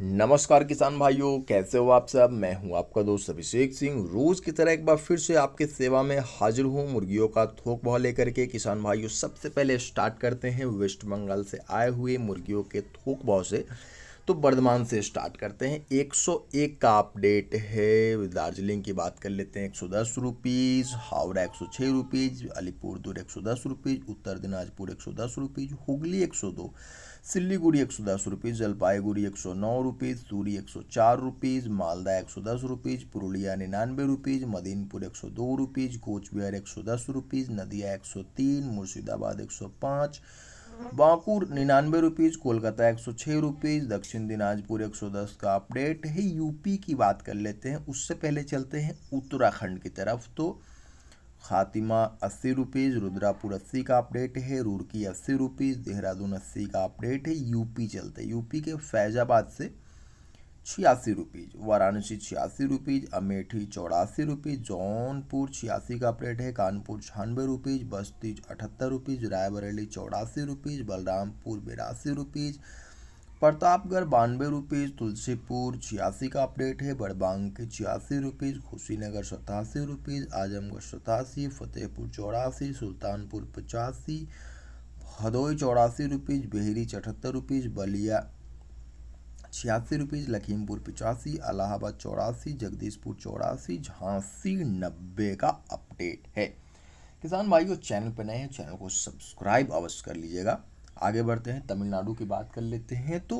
नमस्कार किसान भाइयों कैसे हो आप सब मैं हूं आपका दोस्त अभिषेक सिंह रोज की तरह एक बार फिर से आपके सेवा में हाजिर हूं मुर्गियों का थोक भाव लेकर के किसान भाइयों सबसे पहले स्टार्ट करते हैं वेस्ट बंगाल से आए हुए मुर्गियों के थोक भाव से तो बर्धमान से स्टार्ट करते हैं 101 का अपडेट है दार्जिलिंग की बात कर लेते हैं एक सौ दस रुपीज़ हावड़ा एक सौ छः रुपीज़ एक सौ दस रुपीज़ उत्तर दिनाजपुर एक सौ दस रुपीज़ हुगली एक सौ दो सिल्लीगुड़ी एक सौ दस रुपीज़ जलपाईगुड़ी एक सौ नौ रुपीज़ सूरी एक सौ चार रुपीज़ मालदा एक सौ दस रुपीज़ पुरुलिया निन्यानवे रुपीज़ मदीनपुर एक सौ दो रुपीज़ कोचबिहार एक सौ दस रुपीज़ नदिया एक सौ तीन मुर्शिदाबाद एक सौ पाँच बांकुर निन्यानवे रुपीज़ कोलकाता एक सौ छः रुपीज़ दक्षिण दिनाजपुर एक सौ दस का अपडेट है यूपी की बात कर लेते हैं उससे पहले चलते हैं उत्तराखंड की तरफ तो खातिमा अस्सी रुपीज़ रुद्रापुर अस्सी का अपडेट है रुड़की अस्सी रुपीज़ देहरादून अस्सी का अपडेट है यूपी चलते यूपी के फैजाबाद से छियासी रुपीज़ वाराणसी छियासी रुपीज़ अमेठी चौरासी रुपीज़ जौनपुर छियासी का अपडेट है कानपुर छियानवे रुपीज़ बस्ती अठहत्तर रुपीज़ रायबरेली चौरासी रुपीज़ बलरामपुर बिरासी रुपीज़ प्रतापगढ़ बानवे रुपीज़ तुलसीपुर छियासी का अपडेट है बड़बांग के छियासी रुपीज़ खुशीनगर सतासी रुपीज़ आजमगढ़ सतासी फतेहपुर चौरासी सुल्तानपुर पचासी हदोई चौरासी रुपीज़ बेहरी चौहत्तर रुपीज़ बलिया छियासी रुपीज़ लखीमपुर पचासी अलाहाबाद चौरासी जगदीशपुर चौरासी झांसी नब्बे का अपडेट है किसान भाइयों चैनल पर नए हैं चैनल को सब्सक्राइब अवश्य कर लीजिएगा आगे बढ़ते हैं तमिलनाडु की बात कर लेते हैं तो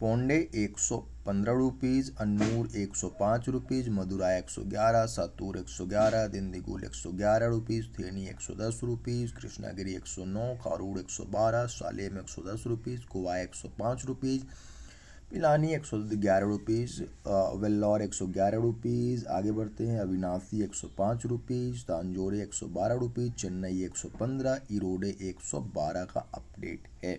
पोंडे एक सौ पंद्रह रुपीज़ अनूर एक सौ पाँच रुपीज़ मदुरा एक सौ ग्यारह सातूर एक सौ ग्यारह दिंदीगुल एक सौ ग्यारह रुपीज़ थेनी एक सौ दस रुपीज़ कृष्णागिरी एक सौ नौ कारूड़ एक सौ बारह सालेम एक सौ दस रुपीज़ गोवा एक सौ पाँच रुपीज़ पिलानी एक सौ ग्यारह रुपीज़ वेल्लौर एक सौ ग्यारह रुपीज़ आगे बढ़ते हैं अविनाशी एक सौ पाँच रुपीज़ तानजोरे एक सौ बारह रुपीज़ चेन्नई एक सौ पंद्रह इरोडे एक सौ बारह का अपडेट है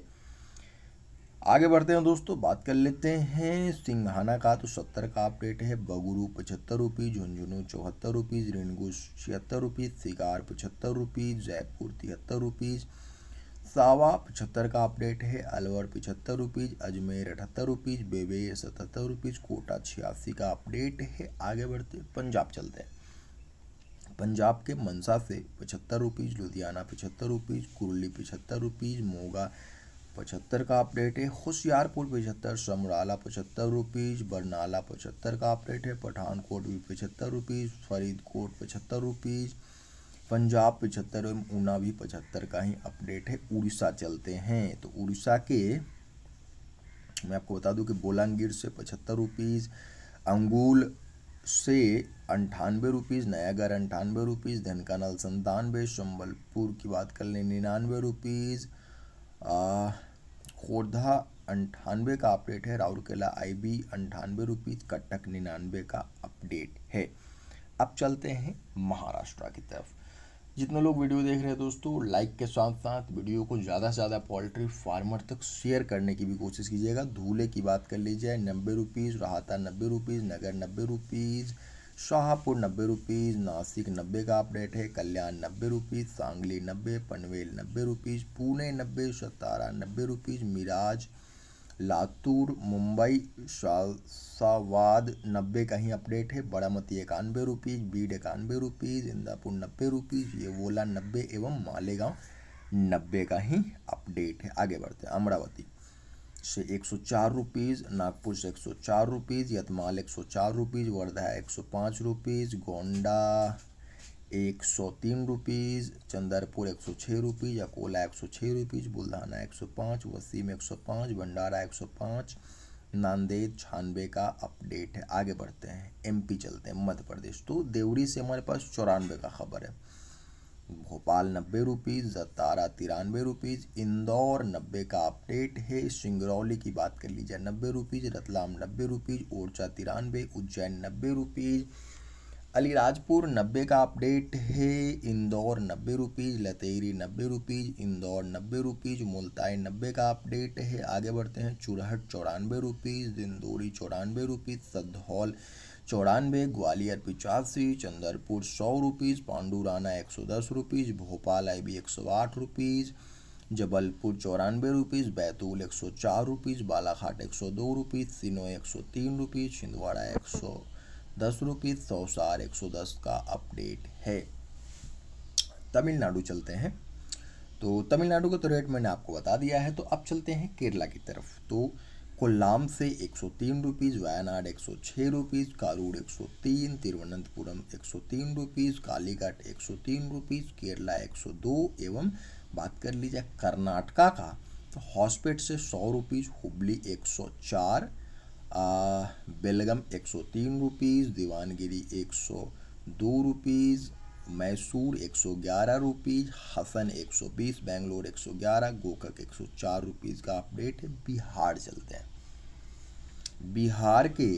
आगे बढ़ते हैं दोस्तों बात कर लेते हैं सिंघाना का तो सत्तर का अपडेट है बगुरू पचहत्तर रुपीज़ झुंझुनू चौहत्तर रुपीज़ रेणगू छिहत्तर रुपीज़ सिगार पचहत्तर रुपीज़ जयपुर तिहत्तर रुपीज़ सावा पचहत्तर का अपडेट है अलवर पिछहत्तर रुपीज़ अजमेर अठहत्तर रुपीज़ बेबेर सतहत्तर रुपीज़ कोटा छियासी का अपडेट है आगे बढ़ते पंजाब चलते हैं पंजाब के मनसा से पचहत्तर रुपीज़ लुधियाना पचहत्तर रुपीज़ कुरली पचहत्तर रुपीज़ मोगा पचहत्तर का अपडेट है होशियारपुर पचहत्तर समराला पचहत्तर रुपीज़ बरनाला पचहत्तर का अपडेट है पठानकोट भी पचहत्तर रुपीज़ फरीदकोट पचहत्तर रुपीज़ पंजाब पचहत्तर एवं ऊना भी पचहत्तर का ही अपडेट है उड़ीसा चलते हैं तो उड़ीसा के मैं आपको बता दूं कि बोलांगीर से पचहत्तर रुपीज़ अंगूल से अंठानवे रुपीज़ नयागढ़ अंठानवे रुपीज़ धनकानल संतानवे संबलपुर की बात कर लें निन्यानवे रुपीज़ खोर्धा अंठानवे का अपडेट है राउरकेला बी अंठानवे रुपीज़ कटक निन्यानवे का अपडेट है अब चलते हैं महाराष्ट्र की तरफ जितने लोग वीडियो देख रहे हैं दोस्तों लाइक के साथ साथ वीडियो को ज़्यादा से ज़्यादा पोल्ट्री फार्मर तक शेयर करने की भी कोशिश कीजिएगा धूले की बात कर लीजिए नब्बे रुपीज़ राहता नब्बे रुपीज़ नगर नब्बे रुपीज़ शाहपुर नब्बे रुपीज़ नासिक नब्बे का अपडेट है कल्याण नब्बे रुपीज़ सांगली नब्बे पनवेल नब्बे रुपीज़ पुणे नब्बे सतारा नब्बे रुपीज़ मिराज लातूर मुंबई शासावाद नब्बे का ही अपडेट है बारामती इक्यानबे रुपीज़ बीड इक्यानबे रुपीज़ इंदापुर नब्बे रुपीज़ ये वोला नब्बे एवं मालेगांव नब्बे का ही अपडेट है आगे बढ़ते हैं अमरावती से एक सौ चार रुपीज़ नागपुर से एक सौ चार रुपीज़ यतमाल एक सौ चार रुपीज़ वर्धा एक सौ पाँच रुपीज़ गोंडा एक सौ तीन रुपीज़ चंदरपुर एक सौ छः रुपीज़ अकोला एक सौ छः रुपीज़ बुल्धाना एक सौ पाँच वसीम एक सौ पाँच भंडारा एक सौ पाँच नांदेद छानबे का अपडेट है आगे बढ़ते हैं एमपी चलते हैं मध्य प्रदेश तो देवरी से हमारे पास चौरानवे का खबर है भोपाल नब्बे रुपीज़ जतारा तिरानवे रुपीज़ इंदौर नब्बे का अपडेट है सिंगरौली की बात कर लीजिए नब्बे रुपीज़ रतलाम नब्बे रुपीज़ ओरछा तिरानवे उज्जैन नब्बे रुपीज़ अलीराजपुर नब्बे का अपडेट है इंदौर नब्बे रुपीज़ लतेरी नब्बे रुपीज़ इंदौर नब्बे रुपीज़ मुल्ताई नब्बे का अपडेट है आगे बढ़ते हैं चुरहट चौरानवे रुपीज़ दिंदोरी चौरानवे रुपीज़ सदहौल चौरानवे ग्वालियर पिचासी चंदरपुर सौ रुपीज़ पांडुराना एक सौ दस रुपीज़ भोपाल आई बी एक सौ आठ रुपीज़ जबलपुर चौरानवे रुपीज़ बैतूल एक सौ चार रुपीज़ बालाघाट एक सौ दो रुपीज़ सिनोई एक सौ तीन रुपीज़ छिंदवाड़ा एक सौ दस रुपये सौ सार एक सौ दस का अपडेट है तमिलनाडु चलते हैं तो तमिलनाडु का तो रेट मैंने आपको बता दिया है तो अब चलते हैं केरला की तरफ तो कोल्लाम से एक सौ तीन रुपीज़ वायनाड एक सौ छः रुपीज़ कारूड़ एक सौ तीन तिरुवनंतपुरम एक सौ तीन रुपीज़ कालीघाट एक सौ तीन रुपीज़ केरला एक सौ दो एवं बात कर लीजिए कर्नाटका का तो हॉस्पेट से सौ रुपीज़ हुबली एक सौ चार बेलगम एक सौ तीन रुपीज़ दीवानगिरी एक सौ दो रुपीज़ मैसूर एक सौ ग्यारह रुपीज़ हसन एक सौ बीस बेंगलोर एक सौ ग्यारह गोकक एक सौ चार रुपीज़ का अपडेट है बिहार चलते हैं बिहार के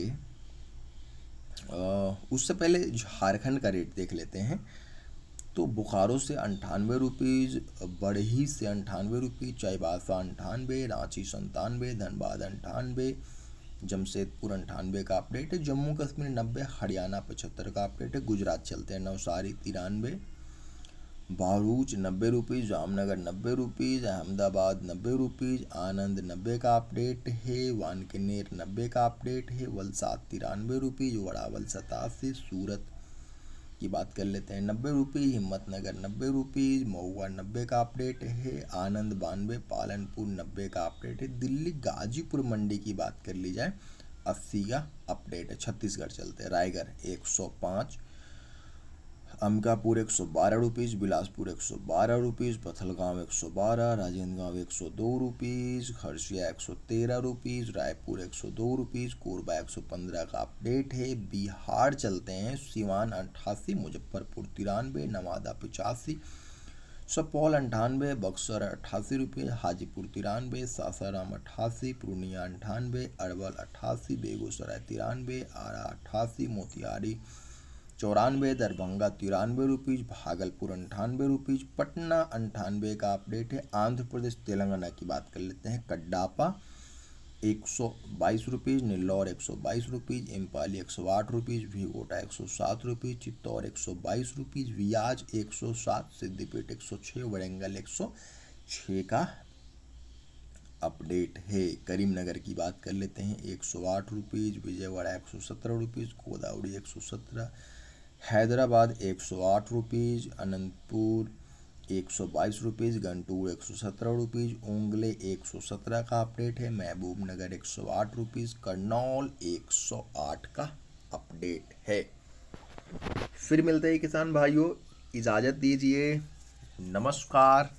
उससे पहले झारखंड का रेट देख लेते हैं तो बुखारो से अंठानवे रुपीज़ बड़ही से अंठानवे रुपीज़ चाईबासा अंठानवे रांची संतानवे धनबाद अंठानवे जमशेदपुर अंठानवे का अपडेट है जम्मू कश्मीर नब्बे हरियाणा पचहत्तर का अपडेट है गुजरात चलते हैं नवसारी तिरानवे भारूच नब्बे रुपीज़ जामनगर नब्बे रुपीज़ अहमदाबाद नब्बे रुपीज़ आनंद नब्बे का अपडेट है वानकनेर नब्बे का अपडेट है वलसात तिरानवे रुपीज़ वड़ावल सतासी सूरत की बात कर लेते हैं नब्बे रुपीज़ हिम्मत नगर नब्बे रुपीज़ महुआ नब्बे का अपडेट है आनंद बानवे पालनपुर नब्बे का अपडेट है दिल्ली गाजीपुर मंडी की बात कर ली जाए अस्सी का अपडेट है छत्तीसगढ़ चलते हैं रायगढ़ एक सौ पाँच अमकापुर एक सौ बारह रुपीज़ बिलासपुर एक सौ बारह रुपीज़ पथलगाँव एक सौ बारह राजेंद्र गाँव एक सौ दो रुपीज़ खरसिया एक सौ तेरह रुपीज़ रायपुर एक सौ दो रुपीज़ कोरबा एक सौ पंद्रह का अपडेट है बिहार चलते हैं सिवान अट्ठासी मुजफ्फरपुर तिरानवे नवादा पचासी सुपौल अंठानवे बक्सर अट्ठासी रुपये हाजीपुर तिरानवे सासाराम अट्ठासी पूर्णिया अंठानवे अरवल अट्ठासी बेगूसराय तिरानवे आरा अट्ठासी मोतिहारी चौरानवे दरभंगा तिरानवे रुपीज़ भागलपुर अंठानवे रुपीज़ पटना अंठानवे का अपडेट है आंध्र प्रदेश तेलंगाना की बात कर लेते हैं कड्डापा एक सौ बाईस रुपीज़ नेल्लौर एक सौ बाईस रुपीज़ इम्पाली एक सौ आठ रुपीज़ भीगोटा एक सौ सात रुपीज़ चित्तौर एक सौ बाईस रुपीज़ वियाज एक सौ सात सिद्धिपेट एक सौ छः वरेंगल एक सौ छः का अपडेट है करीमनगर की बात कर लेते हैं एक सौ आठ रुपीज़ विजयवाड़ा एक सौ सत्रह रुपीज़ गोदावरी एक सौ सत्रह हैदराबाद एक सौ आठ रुपीज़ अनंतपुर एक सौ बाईस रुपीज़ गंटूर एक सौ सत्रह रुपीज़ उंगले एक सौ सत्रह का अपडेट है महबूब नगर एक सौ आठ रुपीज़ करनौल एक सौ आठ का अपडेट है फिर मिलते हैं किसान भाइयों इजाज़त दीजिए नमस्कार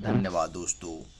धन्यवाद दोस्तों